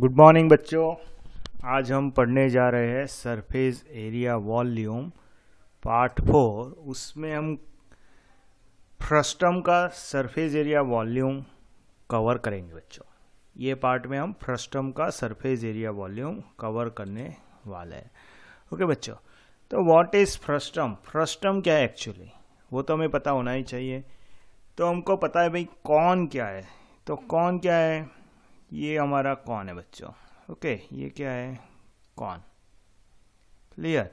Good morning बच्चों आज हम पढ़ने जा रहे हैं surface area volume part four उसमें हम फ्रस्टम का सरफेस एरिया वॉल्यूम कवर करेंगे बच्चों ये पार्ट में हम फ्रस्टम का सरफेस एरिया वॉल्यूम कवर करने वाले हैं ओके बच्चों तो व्हाट इज़ फ्रस्टम फ्रस्टम क्या है एक्चुअली वो तो हमें पता होना ही चाहिए तो हमको पता है भाई कौन क्या है तो कौन क्या है ये हमारा कौन है बच्चों ओके ये क्या है कौन क्लियर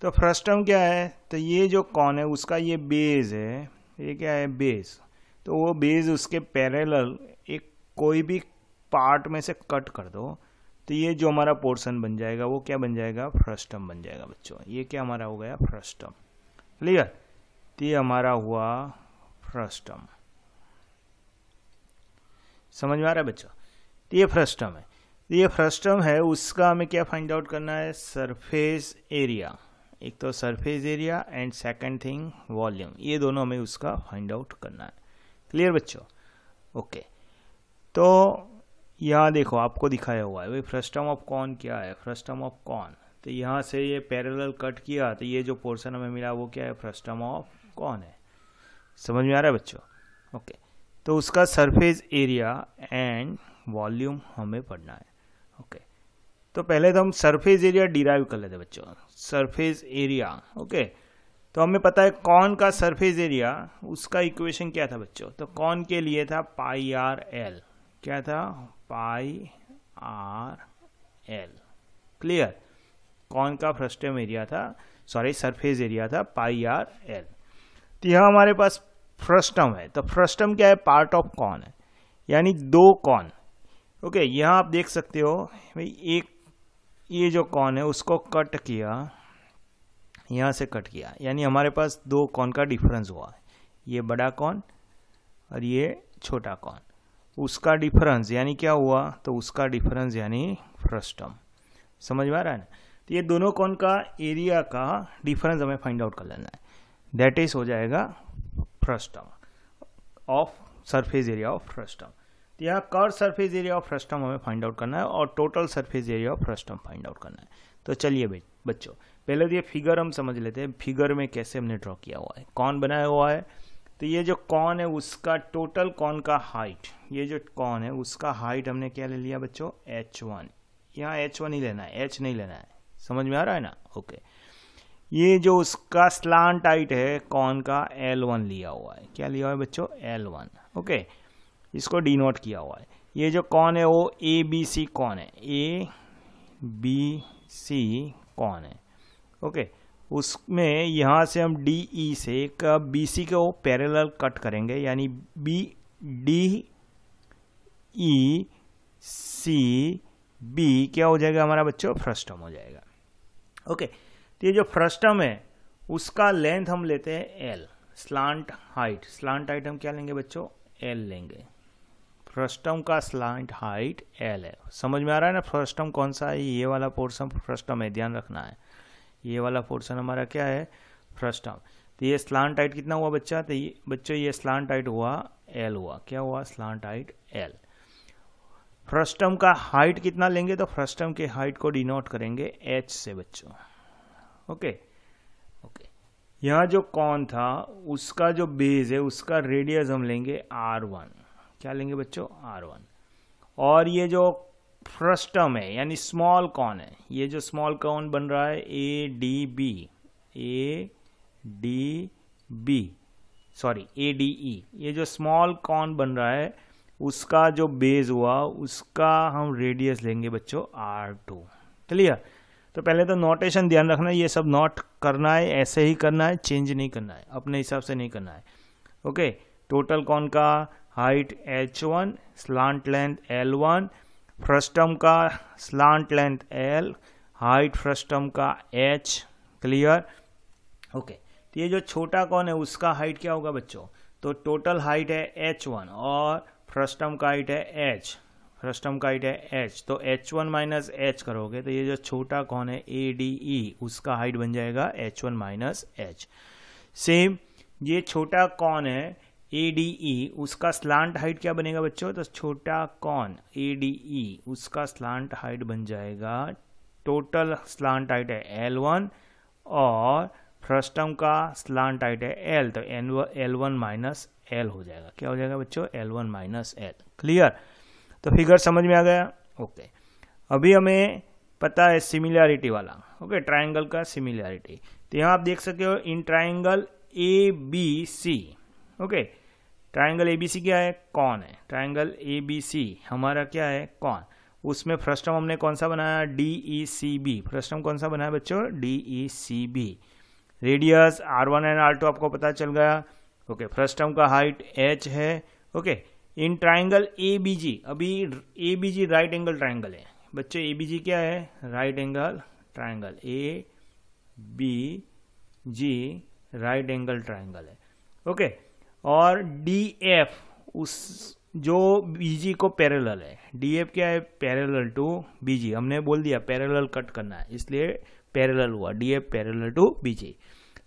तो फर्स्ट टर्म क्या है तो ये जो कौन है उसका ये बेस है ये क्या है बेस तो वो बेस उसके पैरेलल एक कोई भी पार्ट में से कट कर दो तो ये जो हमारा पोर्शन बन जाएगा वो क्या बन जाएगा फर्स्ट टर्म बन जाएगा बच्चों ये क्या हमारा हो गया फर्स्ट टर्म क्लियर तो ये हमारा हुआ फर्स्ट टर्म समझ में आ रहा है बच्चों तो ये फ्रस्टम है तो ये फ्रस्टम है उसका हमें क्या फाइंड आउट करना है सरफेस एरिया एक तो surface area and second thing volume ये दोनों हमें उसका फाइंड आउट करना है क्लियर बच्चों ओके तो यहाँ देखो आपको दिखाया हुआ है भाई फ्रस्टम ऑफ कॉन क्या है फ्रस्टम ऑफ कॉन तो यहाँ से ये पैरेलल कट किया तो ये जो पोर्शन हमें मिला वो क्या है फ्रस्टम ऑफ कौन है समझ में आ रहा है बच्चों ओके तो उसका सरफेस एरिया एंड वॉल्यूम हमें पढ़ना है ओके तो पहले तो हम सरफेस एरिया डिराइव कर लेते बच्चों सरफेस एरिया ओके तो हमें पता है कौन का सरफेस एरिया उसका इक्वेशन क्या था बच्चों तो कौन के लिए था पाई आर एल क्या था pi R L clear cone का फ्रस्टम एरिया था सॉरी सरफेस एरिया था पाई आर एल तो यह हमारे पास फ्रस्टम है तो फ्रस्टम क्या है पार्ट ऑफ कॉन है यानी दो कॉन ओके यहाँ आप देख सकते हो भाई एक ये जो कॉन है उसको कट किया यहाँ से कट किया यानी हमारे पास दो कॉन का डिफरेंस हुआ ये बड़ा कॉन और ये छोटा कॉन उसका डिफरेंस यानी क्या हुआ तो उसका डिफरेंस यानी फ्रस्टम समझ में आ रहा है ना तो ये दोनों कॉन का एरिया का डिफरेंस हमें फाइंड आउट कर लेना है दैट इज हो जाएगा frustum of surface area of frustum तो यहाँ कर सरफेस एरिया ऑफ फ्रस्टम हमें फाइंड आउट करना है और total surface area of frustum find out करना है तो चलिए बच्चों पहले तो ये फिगर हम समझ लेते हैं फिगर में कैसे हमने ड्रॉ किया हुआ है कौन बनाया हुआ है तो ये जो कौन है उसका टोटल कौन का हाइट ये जो कौन है उसका हाइट हमने क्या ले लिया बच्चों एच वन यहाँ एच वन ही लेना है एच नहीं लेना है समझ में आ रहा है ना ओके okay. ये जो उसका स्लान टाइट है कौन का एल वन लिया हुआ है क्या लिया हुआ है बच्चों एल वन ओके इसको डिनोट किया हुआ है ये जो कौन है वो ए बी सी कौन है ए बी सी कौन है ओके उसमें यहाँ से हम डी ई e से बी सी को पैरेलल कट करेंगे यानी B D E C B क्या हो जाएगा हमारा बच्चों फ्रस्टम हो जाएगा ओके okay. तो ये जो फ्रस्टम है उसका लेंथ हम लेते हैं L slant height slant height हम क्या लेंगे बच्चों एल लेंगे फ्रस्टम का स्लांट हाइट एल है समझ में आ रहा है ना फ्रस्टम कौन सा है ये वाला पोर्सन फ्रस्टम है ध्यान रखना है ये वाला पोर्सन हमारा क्या है फ्रस्टम तो ये स्लांट हाइट कितना हुआ बच्चा तो ये बच्चों ये स्लांट हाइट हुआ एल हुआ क्या हुआ स्लांट हाइट एल फ्रस्टम का हाइट कितना लेंगे तो फ्रस्टम के हाइट को डिनोट करेंगे एच से बच्चों ओके ओके यहां जो कौन था उसका जो बेस है उसका रेडियस हम लेंगे आर वन क्या लेंगे बच्चों आर वन और ये जो फ्रस्टम है यानी स्मॉल कॉन है ये जो स्मॉल कॉन बन रहा है A D B A D B sorry A D E ये जो स्मॉल कौन बन रहा है उसका जो बेस हुआ उसका हम रेडियस लेंगे बच्चों आर टू क्लियर तो पहले तो नोटेशन ध्यान रखना है ये सब नोट करना है ऐसे ही करना है चेंज नहीं करना है अपने हिसाब से नहीं करना है ओके टोटल कौन का height H one slant length L one frustum का slant length L height frustum का एच क्लियर ओके तो ये जो छोटा कौन है उसका हाइट क्या होगा बच्चों तो टोटल हाइट है एच वन और फ्रस्टम का हाइट है एच फ्रस्टम का हाइट है एच तो एच वन माइनस एच करोगे तो ये जो छोटा कौन है ए डी ई उसका हाइट बन जाएगा H one minus H same ये छोटा कौन है ए डी ई उसका स्लांट हाइट क्या बनेगा बच्चों तो छोटा कौन ए डी ई उसका स्लांट हाइट बन जाएगा टोटल स्लांट हाइट है एल वन और फ्रस्टम का स्लांट हाइट है एल तो and L one minus L हो जाएगा क्या हो जाएगा बच्चों L one minus L clear तो फिगर समझ में आ गया ओके अभी हमें पता है सिमिलैरिटी वाला ओके ट्राइंगल का सिमिलैरिटी तो यहाँ आप देख सकते हो in triangle A B C okay triangle A B C क्या है कौन है ट्राइंगल ए बी सी हमारा क्या है कौन उसमें फ्रस्टम हमने कौन सा बनाया D E C B frustum कौन सा बनाया बच्चों D E C B radius R one and R two आपको पता चल गया ओके okay, फ्रस्टम का हाइट एच है okay okay, in triangle A B G अभी A B G right angle triangle है बच्चे ए बी जी क्या है right angle triangle A B G right angle triangle है ओके और D F उस जो बी जी को पैरेलल है डी एफ क्या है पैरेलल टू बी जी हमने बोल दिया पैरेलल कट करना है इसलिए पैरेलल हुआ D F parallel to B G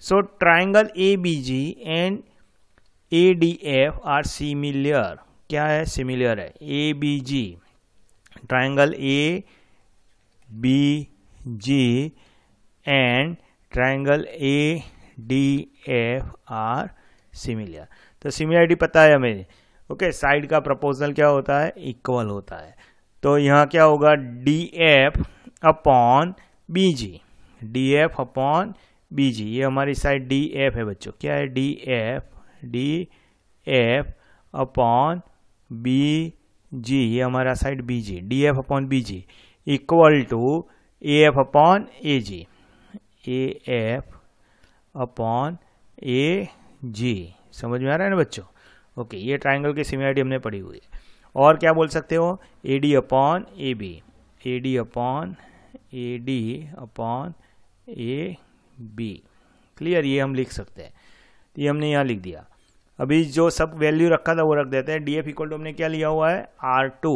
so triangle A B G and A D F are similar क्या है सिमिलर है A B G triangle A B G and triangle A D F are similar तो similarity पता है हमें okay side का proposal क्या होता है इक्वल होता है तो यहाँ क्या होगा D F upon B G D F upon B G ये हमारी साइड डी एफ है बच्चों क्या है D F D F upon B G ये हमारा side B G D F upon B G equal to A F upon A G A F upon A G समझ में आ रहा है ना बच्चों ओके ये ट्राइंगल की सिमिलरिटी हमने पढ़ी हुई है और क्या बोल सकते हो A D upon A B A D upon A D upon A B clear ये हम लिख सकते हैं ये हमने यहाँ लिख दिया अभी जो सब वैल्यू रखा था वो रख देते हैं डी एफ इक्वल टू हमने क्या लिया हुआ है आर टू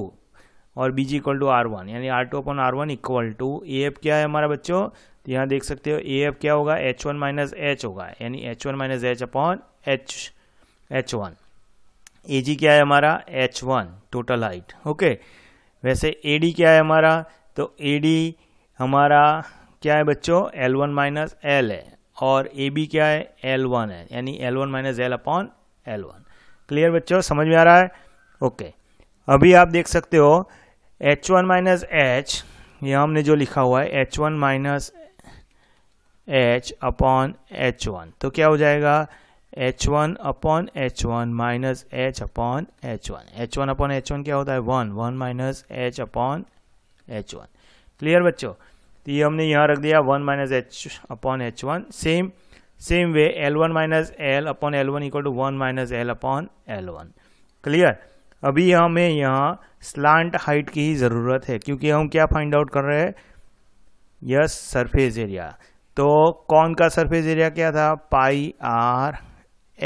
और B equal to R one यानी R two upon R one equal to A F क्या है हमारा बच्चों तो यहाँ देख सकते हो ए एफ क्या होगा एच वन माइनस एच होगा यानी H one minus H upon H H one A G क्या है हमारा H one total height okay वैसे ए डी क्या है हमारा तो ए डी हमारा क्या है बच्चों एल वन माइनस एल है और ए बी क्या है एल वन है यानी L one minus L upon L one clear बच्चों समझ में आ रहा है ओके okay. अभी आप देख सकते हो एच वन माइनस एच ये हमने जो लिखा हुआ है H one minus H upon H one तो क्या हो जाएगा H one upon H one minus H upon H one H one upon H one क्या होता है one one minus H upon H one clear बच्चों तो ये हमने यहाँ रख दिया one minus H upon H one same same way L one minus L upon L one equal to one minus L upon L one clear अभी हमें यहाँ स्लांट हाइट की ही ज़रूरत है क्योंकि हम क्या फाइंड आउट कर रहे हैं यस सरफेस एरिया तो कौन का सरफेस एरिया क्या था पाई आर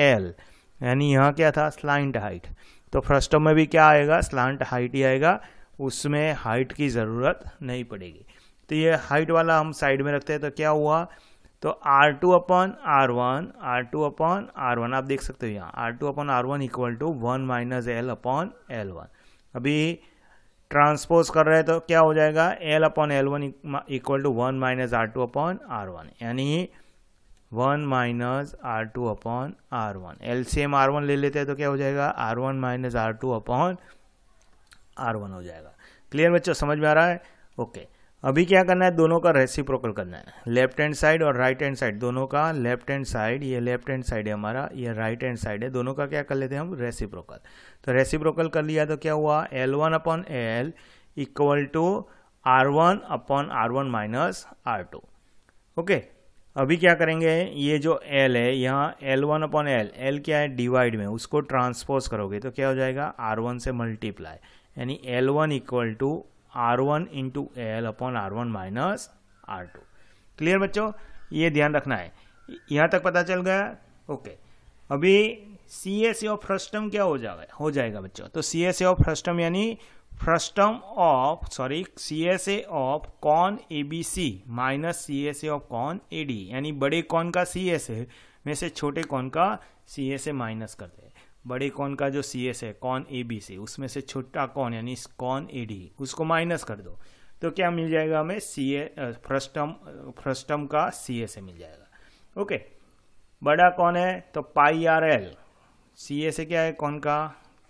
एल यानी यहाँ क्या था स्लांट हाइट तो फर्स्ट में भी क्या आएगा स्लांट हाइट ही आएगा उसमें हाइट की ज़रूरत नहीं पड़ेगी तो ये हाइट वाला हम साइड में रखते हैं तो क्या हुआ तो R two upon R one R two upon R one आप देख सकते हो यहाँ R two upon R one equal to one minus L upon L one अभी ट्रांसपोज कर रहे हैं तो क्या हो जाएगा L upon L one equal to one minus R two upon R one यानी one minus R two upon R one L C M R one ले लेते हैं तो क्या हो जाएगा R one minus R two upon R one हो जाएगा क्लियर बच्चों समझ में आ रहा है ओके okay. अभी क्या करना है दोनों का रेसिप्रोकल करना है लेफ्ट हैंड साइड और राइट हैंड साइड दोनों का लेफ्ट हैंड साइड ये लेफ्ट हैंड साइड है हमारा ये राइट हैंड साइड है दोनों का क्या कर लेते हैं हम रेसिप्रोकल तो रेसिप्रोकल कर लिया तो क्या हुआ L one upon L equal to R one upon R one minus R two okay अभी क्या करेंगे ये जो एल है यहाँ L one upon L L क्या है डिवाइड में उसको ट्रांसपोज करोगे तो क्या हो जाएगा वन से मल्टीप्लाई यानी L one equal to R one into L upon R one minus R two clear बच्चों ये ध्यान रखना है यहाँ तक पता चल गया ओके अभी सी एस ऑफ फ्रस्टम क्या हो जाएगा हो जाएगा बच्चों तो सी एस ऑफ फ्रस्टम यानी frustum of sorry C S F of cone A B C minus C S of cone A D यानी बड़े कॉन का सी एस ए में से छोटे कॉन का सी एस ए माइनस करते हैं बड़े कौन का जो सी एस है कौन ए बी सी उसमें से छोटा कौन यानी कौन ए डी उसको माइनस कर दो तो क्या मिल जाएगा हमें सी ए फ्रस्टम फ्रस्टम का सी ए से मिल जाएगा ओके बड़ा कौन है तो पाई आर एल सी ए से क्या है कौन का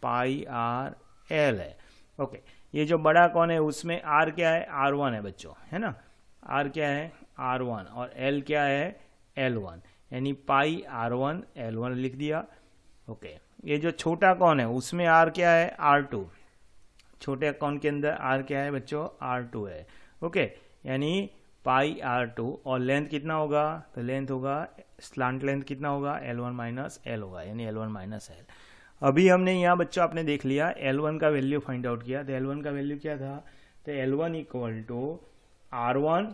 पाई आर एल है ओके ये जो बड़ा कौन है उसमें आर क्या है आर वन है बच्चों है ना आर क्या है आर वन और एल क्या है एल वन यानी pi R one L one लिख दिया ओके okay. ये जो छोटा कौन है उसमें आर क्या है आर टू छोटे अकाउंट के अंदर आर क्या है बच्चों आर टू है ओके यानी पाई आर टू और लेंथ कितना होगा तो लेंथ होगा स्लांट लेंथ कितना होगा एल वन माइनस एल होगा यानी एल वन माइनस एल अभी हमने यहाँ बच्चों आपने देख लिया एल वन का वैल्यू फाइंड आउट किया तो एल वन का वैल्यू क्या था तो L one equal to R one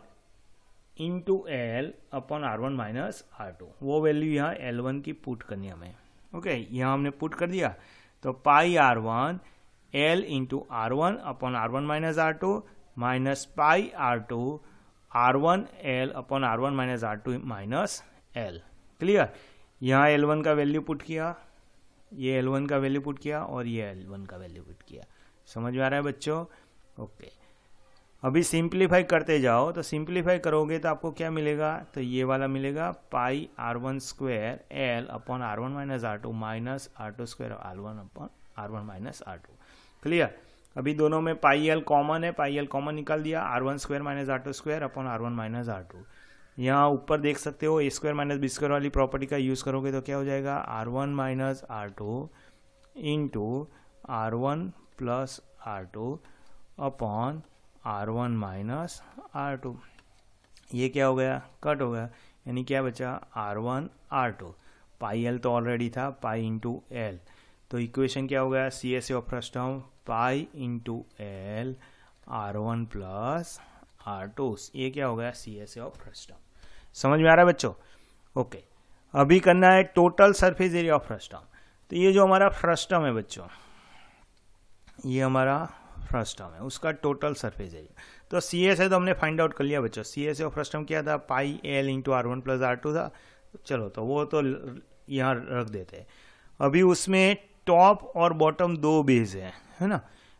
into L upon R one minus R two वो वैल्यू यहाँ एल वन की पुट करनी हमें ओके यहाँ हमने पुट कर दिया तो pi R one L into R one upon R one minus R two minus pi R two R one L upon R one minus R two minus L clear यहाँ L one का value put किया ये L one का value put किया और ये L one का value put किया समझ में आ रहा है बच्चों ओके okay. अभी सिंप्लीफाई करते जाओ तो सिंप्लीफाई करोगे तो आपको क्या मिलेगा तो ये वाला मिलेगा pi R one square L upon R one minus R two minus R two square R one upon R one minus R two clear अभी दोनों में पाई एल कॉमन है पाई एल कॉमन निकाल दिया R one square minus R two square upon R one minus R two यहाँ ऊपर देख सकते हो A square minus B square वाली प्रॉपर्टी का यूज़ करोगे तो क्या हो जाएगा R one minus R two into R one plus R two upon R one minus R two ये क्या हो गया कट हो गया यानी क्या बचा R one R two pi L तो ऑलरेडी था पाई इंटू एल तो इक्वेशन क्या हो गया C S of frustum pi into L R one plus R two ये क्या हो गया C S of frustum समझ में आ रहा है बच्चों ओके अभी करना है total surface area of term तो ये जो हमारा टर्म है बच्चों ये हमारा फर्स्ट टर्म है उसका टोटल सरफेस एरिया तो सी एस है तो हमने फाइंड आउट कर लिया बच्चों C S of frustum क्या था pi L into R one plus R two था चलो तो वो तो यहाँ रख देते हैं अभी उसमें टॉप और बॉटम दो बेस है है ना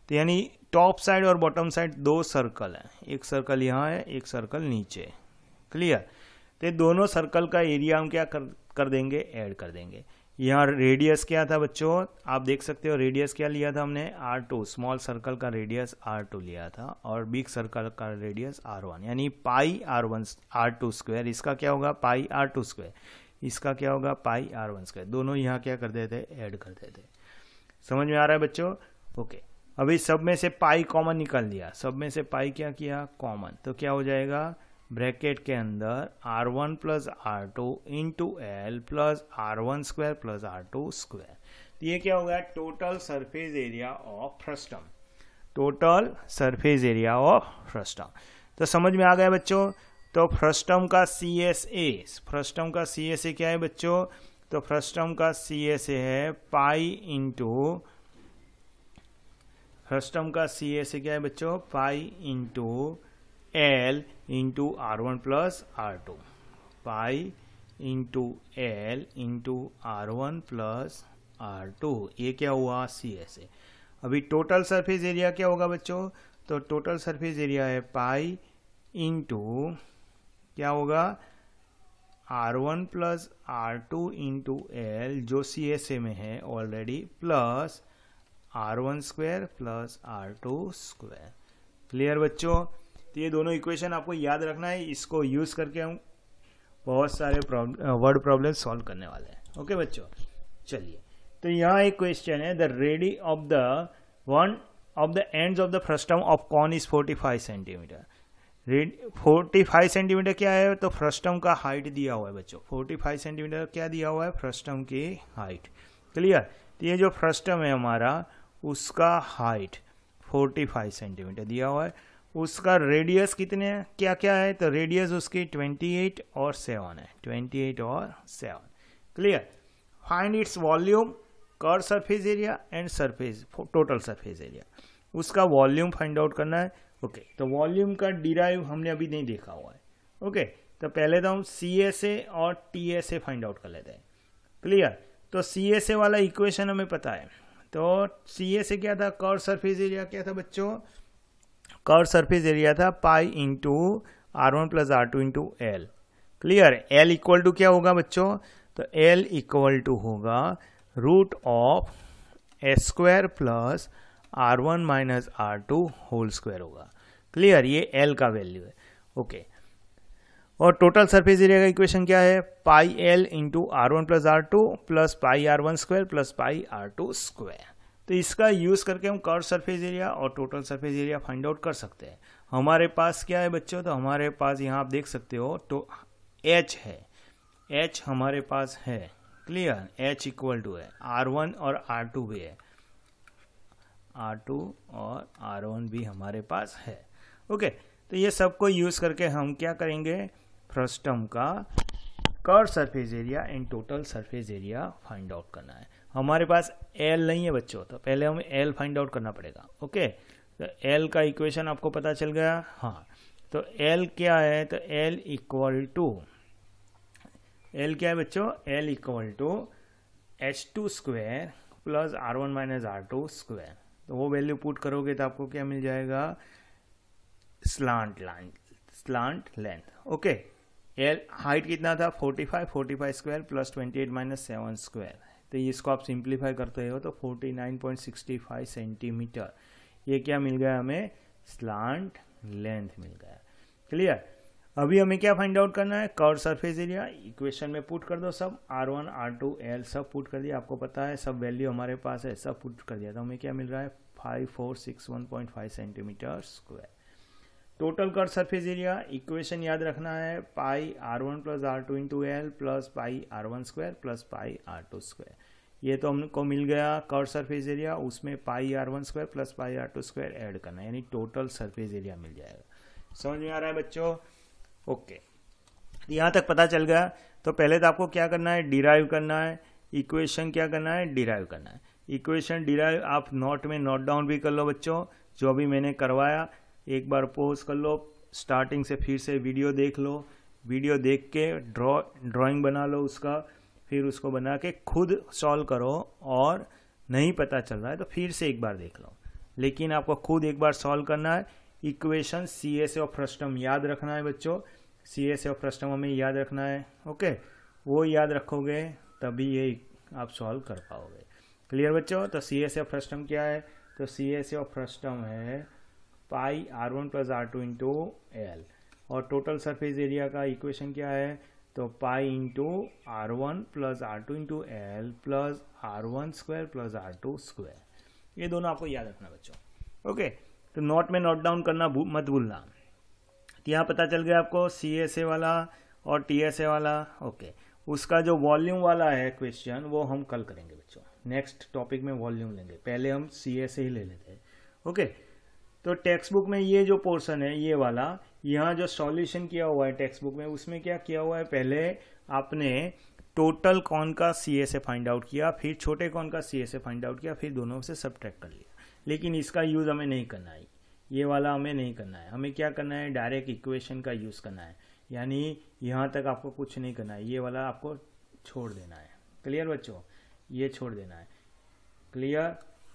तो यानी टॉप साइड और बॉटम साइड दो सर्कल है एक सर्कल यहाँ है एक सर्कल नीचे क्लियर तो दोनों सर्कल का एरिया हम क्या कर कर देंगे ऐड कर देंगे यहाँ रेडियस क्या था बच्चों आप देख सकते हो रेडियस क्या लिया था हमने आर टू स्मॉल सर्कल का रेडियस आर टू लिया था और बिग सर्कल का रेडियस आर वन यानी pi R one R two square इसका क्या होगा पाई आर टू स्क्वायर इसका क्या होगा पाई आर वन स्क्वायर दोनों यहाँ क्या कर देते ऐड कर देते समझ में आ रहा है बच्चों ओके अभी सब में से पाई कॉमन निकाल दिया सब में से पाई क्या किया कॉमन तो क्या हो जाएगा ब्रैकेट के अंदर R one plus R two into L plus R one square plus R two square तो ये क्या होगा total surface area of frustum total surface area of frustum तो समझ में आ गया बच्चों तो फ्रस्टम का सी एस ए फ्रस्टम का सी एस ए क्या है बच्चों तो फ्रस्टम का सी एस ए है पाई इंटू फ्रस्टम का सी एस ए क्या है बच्चों pi into L into R one plus R two pi into L into R one plus R two ये क्या हुआ सी एस ए अभी टोटल सरफेस एरिया क्या होगा बच्चों तो टोटल सरफेस एरिया है पाई इंटू क्या होगा R one plus R two into L जो सी एस ए में है already plus R one square plus R two square clear बच्चों तो ये दोनों इक्वेशन आपको याद रखना है इसको यूज़ करके हम बहुत सारे वर्ड प्रॉब्लम सॉल्व करने वाले हैं ओके बच्चों चलिए तो यहाँ एक क्वेश्चन है the radii of the one of the end of the frustum of cone is 45 centimetre red 45 centimetre क्या है तो फर्स्ट टर्म का हाइट दिया हुआ है बच्चों 45 सेंटीमीटर क्या दिया हुआ है फर्स्ट टर्म की हाइट क्लियर तो ये जो फर्स्ट टर्म है हमारा उसका हाइट 45 सेंटीमीटर दिया हुआ है उसका रेडियस कितने है क्या क्या है तो रेडियस उसकी 28 और 7 है 28 और 7 clear find its volume curved surface area and surface total surface area उसका वॉल्यूम फाइंड आउट करना है ओके okay, तो वॉल्यूम का डिराइव हमने अभी नहीं देखा हुआ है ओके okay, तो पहले तो हम सी एस ए और T S A find out कर लेते हैं क्लियर तो सी एस ए वाला इक्वेशन हमें पता है तो सी एस ए क्या था कर सरफेस एरिया क्या था बच्चों कर्व सरफेस एरिया था pi into R one plus R two into L clear L equal to क्या होगा बच्चों तो एल इक्वल टू होगा root of S square plus R one minus R two whole square होगा clear ये L का value है okay और टोटल सरफेस एरिया का इक्वेशन क्या है pi L into R one plus R two plus pi R one square plus pi R two square तो इसका यूज़ करके हम कर सरफेस एरिया और total surface area find out कर सकते हैं हमारे पास क्या है बच्चों तो हमारे पास यहाँ आप देख सकते हो तो एच है एच हमारे पास है क्लियर एच इक्वल टू है आर वन और आर टू भी है आर टू और आर वन भी हमारे पास है ओके तो ये सबको यूज़ करके हम क्या करेंगे फ्रस्टम का curved surface area and total surface area find out करना है हमारे पास एल नहीं है बच्चों तो पहले हमें एल फाइंड आउट करना पड़ेगा ओके तो एल का इक्वेशन आपको पता चल गया हाँ तो एल क्या है तो एल इक्वल टू एल क्या है बच्चों L equal to H two square plus R one minus R two square तो वो वैल्यू पुट करोगे तो आपको क्या मिल जाएगा slant line slant length okay L height कितना था 45 45 square plus 28 minus seven square तो इसको आप सिंप्लीफाई करते हो तो 49.65 सेंटीमीटर ये क्या मिल गया हमें स्लांट लेंथ मिल गया क्लियर अभी हमें क्या फाइंड आउट करना है कर सरफेस एरिया इक्वेशन में पुट कर दो सब R one R two L सब पुट कर दिया आपको पता है सब वैल्यू हमारे पास है सब पुट कर दिया तो हमें क्या मिल रहा है five four six one point five centimetre square total curved surface area equation याद रखना है pi R one plus R two into L plus pi R one square plus pi R two square ये तो हमको मिल गया curved surface area उसमें pi R one square plus pi R two square add करना है यानी total surface area मिल जाएगा समझ में आ रहा है बच्चों ओके यहाँ तक पता चल गया तो पहले तो आपको क्या करना है डिराइव करना है इक्वेशन क्या करना है डिराइव करना है इक्वेशन डिराइव आप नोट में नोट डाउन भी कर लो बच्चों जो भी मैंने करवाया एक बार पोज कर लो स्टार्टिंग से फिर से वीडियो देख लो वीडियो देख के ड्रॉ ड्राइंग बना लो उसका फिर उसको बना के खुद सॉल्व करो और नहीं पता चल रहा है तो फिर से एक बार देख लो लेकिन आपको खुद एक बार सॉल्व करना है equation C S of frustum याद रखना है बच्चों सी एस ऑफ फ्रस्टम हमें याद रखना है ओके वो याद रखोगे तभी ये आप सॉल्व कर पाओगे क्लियर बच्चों तो सी एस ऑफ फ्रस्टम क्या है तो सी एस ऑफ फ्रस्टम है pi R one plus R two into L और टोटल सरफेस एरिया का इक्वेशन क्या है तो pi into R one plus R two into L plus R one square plus R two square ये दोनों आपको याद रखना बच्चों ओके तो नोट में नोट डाउन करना भू, मत भूलना तो यहाँ पता चल गया आपको सी एस ए वाला और टी एस ए वाला ओके उसका जो वॉल्यूम वाला है क्वेश्चन वो हम कल करेंगे बच्चों नेक्स्ट टॉपिक में वॉल्यूम लेंगे पहले हम सी एस ए ही ले लेते हैं ओके तो टेक्स्ट बुक में ये जो पोर्सन है ये वाला यहाँ जो सॉल्यूशन किया हुआ है टेक्स्ट बुक में उसमें क्या किया हुआ है पहले आपने टोटल कौन का C S A find out किया फिर छोटे कौन का C S A find out किया फिर दोनों से सब कर लिया लेकिन इसका यूज़ हमें नहीं करना है ये वाला हमें नहीं करना है हमें क्या करना है डायरेक्ट इक्वेशन का यूज़ करना है यानी यहाँ तक आपको कुछ नहीं करना है ये वाला आपको छोड़ देना है क्लियर बच्चों ये छोड़ देना है क्लियर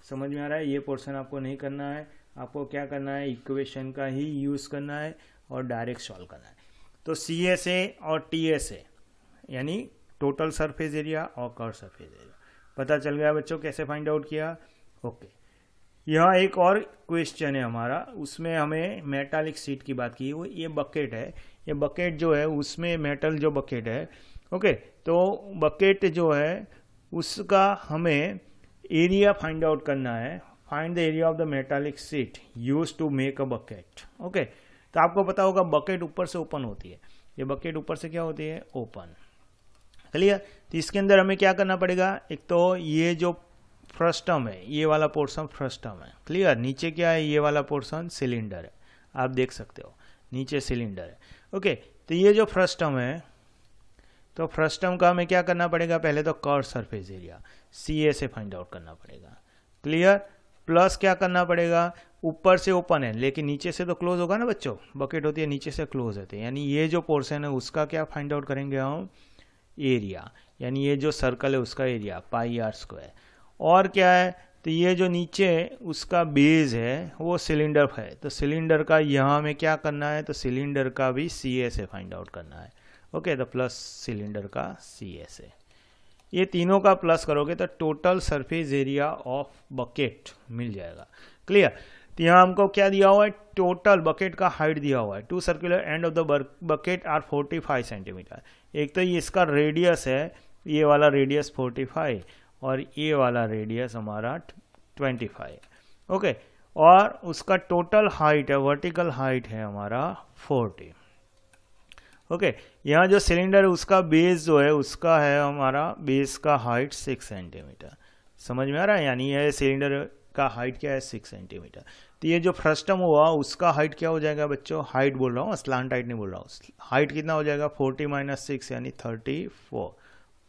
समझ में आ रहा है ये पोर्शन आपको नहीं करना है आपको क्या करना है इक्वेशन का ही यूज़ करना है और डायरेक्ट सॉल्व करना है तो सी एस ए और टी एस ए यानी टोटल सरफेस एरिया और कर सरफेस एरिया पता चल गया बच्चों कैसे फाइंड आउट किया ओके यहाँ एक और क्वेश्चन है हमारा उसमें हमें मेटालिक सीट की बात की वो ये बकेट है ये बकेट जो है उसमें मेटल जो बकेट है ओके तो बकेट जो है उसका हमें एरिया फाइंड आउट करना है find the area of the metallic sheet use to make a bucket okay तो आपको पता होगा बकेट ऊपर से ओपन होती है ये बकेट ऊपर से क्या होती है ओपन क्लियर तो इसके अंदर हमें क्या करना पड़ेगा एक तो ये जो फ्रस्टम है ये वाला पोर्शन फ्रस्टम है क्लियर नीचे क्या है ये वाला पोर्शन सिलेंडर है आप देख सकते हो नीचे सिलेंडर है ओके तो ये जो फ्रस्टम है तो फ्रस्टम का हमें क्या करना पड़ेगा पहले तो कर सरफेस एरिया सी ए से फाइंड आउट करना पड़ेगा क्लियर प्लस क्या करना पड़ेगा ऊपर से ओपन है लेकिन नीचे से तो क्लोज होगा ना बच्चों बकेट होती है नीचे से क्लोज होते है यानी ये जो पोर्सन है उसका क्या फाइंड आउट करेंगे हम एरिया यानी ये जो सर्कल है उसका एरिया पाई आर स्क्वायर और क्या है तो ये जो नीचे उसका बेस है वो सिलेंडर है तो सिलेंडर का यहाँ में क्या करना है तो सिलेंडर का भी C S A find out करना है ओके तो प्लस सिलेंडर का सी एस ए ये तीनों का प्लस करोगे तो total surface area of bucket मिल जाएगा क्लियर तो यहाँ हमको क्या दिया हुआ है टोटल बकेट का हाइट दिया हुआ है two circular end of the bucket R 45 centimetre एक तो ये इसका रेडियस है ये वाला रेडियस 45 और ये वाला रेडियस हमारा 25 ओके और उसका टोटल हाइट है वर्टिकल हाइट है हमारा फोर्टी ओके यहाँ जो सिलेंडर उसका बेस जो है उसका है हमारा बेस का हाइट सिक्स सेंटीमीटर समझ में आ रहा है यानी यह सिलेंडर का हाइट क्या है सिक्स सेंटीमीटर तो ये जो फ्रस्टम हुआ उसका हाइट क्या हो जाएगा बच्चों हाइट बोल रहा हूँ स्लांट हाइट नहीं बोल रहा हूँ हाइट कितना हो जाएगा फोर्टी माइनस सिक्स यानी thirty four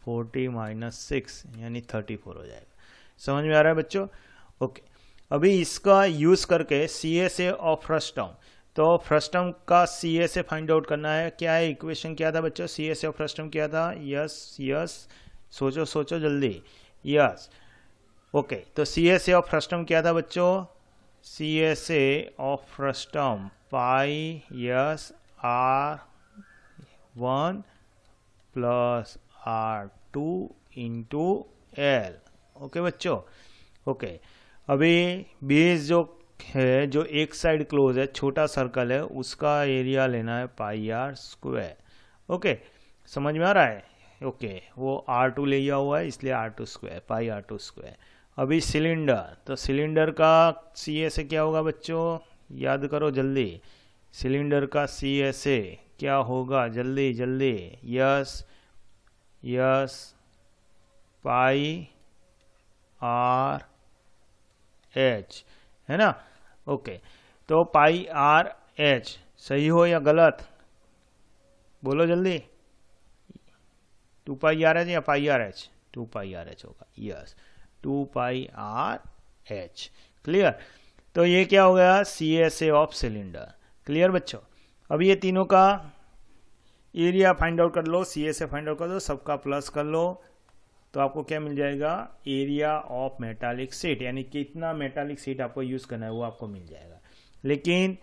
forty minus six यानी थर्टी फोर हो जाएगा समझ में आ रहा है बच्चों ओके अभी इसका यूज़ करके C S A of frustum तो फर्स्ट टर्म का सी ए से फाइंड आउट करना है क्या है इक्वेशन क्या था बच्चों सी ए से टर्म क्या था यस यस सोचो सोचो जल्दी यस ओके तो C S A of term क्या था बच्चों C S A of term pi yes R one plus R two into L okay बच्चों ओके अभी बेस जो है जो एक साइड क्लोज है छोटा सर्कल है उसका एरिया लेना है पाई आर स्क्वायर ओके समझ में आ रहा है ओके वो आर टू लिया हुआ है इसलिए R two square pi R two square अभी सिलेंडर तो सिलेंडर का सी ए से क्या होगा बच्चों याद करो जल्दी सिलेंडर का सी ए से क्या होगा जल्दी जल्दी yes yes pi R H है ना ओके तो पाई आर एच सही हो या गलत बोलो जल्दी टू पाई आर एच या pi R H two pi R H होगा yes two pi R H clear तो ये क्या हो गया C S A of cylinder clear बच्चों अब ये तीनों का एरिया फाइंड आउट कर लो C S A find out कर लो सबका प्लस कर लो तो आपको क्या मिल जाएगा एरिया ऑफ मेटालिक सेट यानी कितना मेटालिक सेट आपको यूज करना है वो आपको मिल जाएगा लेकिन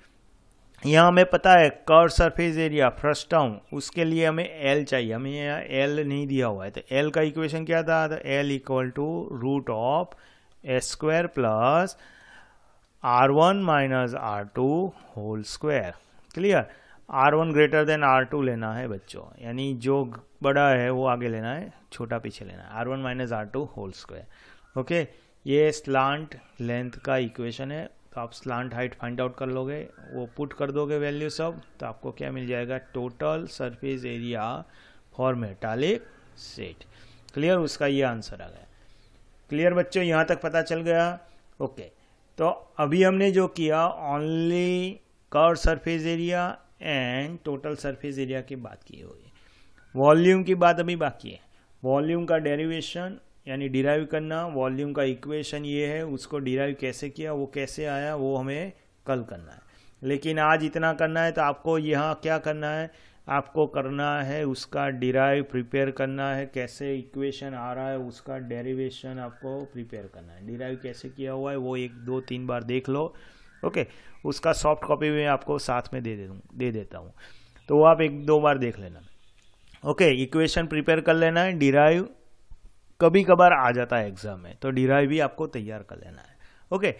यहाँ हमें पता है curved surface area first town उसके लिए हमें एल चाहिए हमें यहाँ एल नहीं दिया हुआ है तो एल का इक्वेशन क्या था तो L equal to root of S square plus R one minus R two whole square clear R one greater than R two लेना है बच्चों यानी जो बड़ा है वो आगे लेना है छोटा पीछे लेना है R one minus R two whole square okay ये स्लांट लेंथ का इक्वेशन है तो आप स्लांट हाइट फाइंड आउट कर लोगे वो पुट कर दोगे वैल्यू सब तो आपको क्या मिल जाएगा total surface area for metallic sheet clear उसका ये आंसर आ गया क्लियर बच्चों यहाँ तक पता चल गया ओके okay. तो अभी हमने जो किया only curved surface area and total surface area की बात की होगी वॉल्यूम की बात अभी बाकी है वॉल्यूम का डेरिवेशन यानी डिराइव करना वॉल्यूम का इक्वेशन ये है उसको डिराइव कैसे किया वो कैसे आया वो हमें कल करना है लेकिन आज इतना करना है तो आपको यहाँ क्या करना है आपको करना है उसका डिराइव प्रिपेयर करना है कैसे इक्वेशन आ रहा है उसका डेरिवेशन आपको प्रिपेयर करना है डिराइव कैसे किया हुआ है वो एक दो तीन बार देख लो ओके उसका सॉफ्ट कॉपी भी मैं आपको साथ में दे दे दूँ दे देता हूँ तो वो आप एक दो बार देख लेना ओके इक्वेशन प्रिपेयर कर लेना है डिराइव कभी कभार आ जाता है एग्जाम में तो डिराइव भी आपको तैयार कर लेना है ओके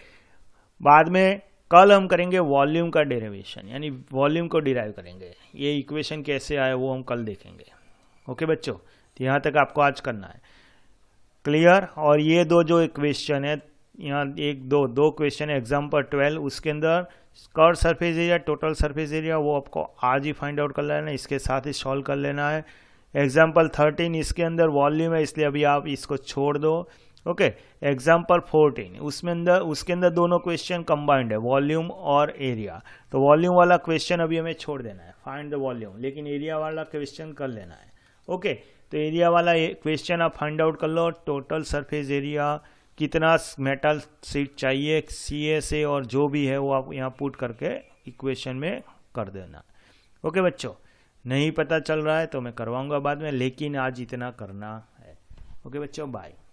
बाद में कल हम करेंगे वॉल्यूम का डेरिवेशन यानी वॉल्यूम को डिराइव करेंगे ये इक्वेशन कैसे आए वो हम कल देखेंगे ओके बच्चों तो यहाँ तक आपको आज करना है क्लियर और ये दो जो इक्वेशन है यहाँ एक दो दो क्वेश्चन है एग्जाम पर ट्वेल्व उसके अंदर curved surface area total surface area वो आपको आज ही फाइंड आउट कर लेना है इसके साथ ही सॉल्व कर लेना है एग्जाम्पल थर्टीन इसके अंदर वॉल्यूम है इसलिए अभी आप इसको छोड़ दो ओके एग्जाम्पल फोर्टीन उसमें अंदर उसके अंदर दोनों क्वेश्चन कंबाइंड है वॉल्यूम और एरिया तो वॉल्यूम वाला क्वेश्चन अभी हमें छोड़ देना है फाइंड द वॉल्यूम लेकिन एरिया वाला क्वेश्चन कर लेना है ओके okay, तो एरिया वाला क्वेश्चन आप फाइंड आउट कर लो टोटल सरफेस एरिया कितना मेटल सीट चाहिए सी एस ए और जो भी है वो आप यहाँ पुट करके इक्वेशन में कर देना ओके बच्चों नहीं पता चल रहा है तो मैं करवाऊंगा बाद में लेकिन आज इतना करना है ओके बच्चों बाय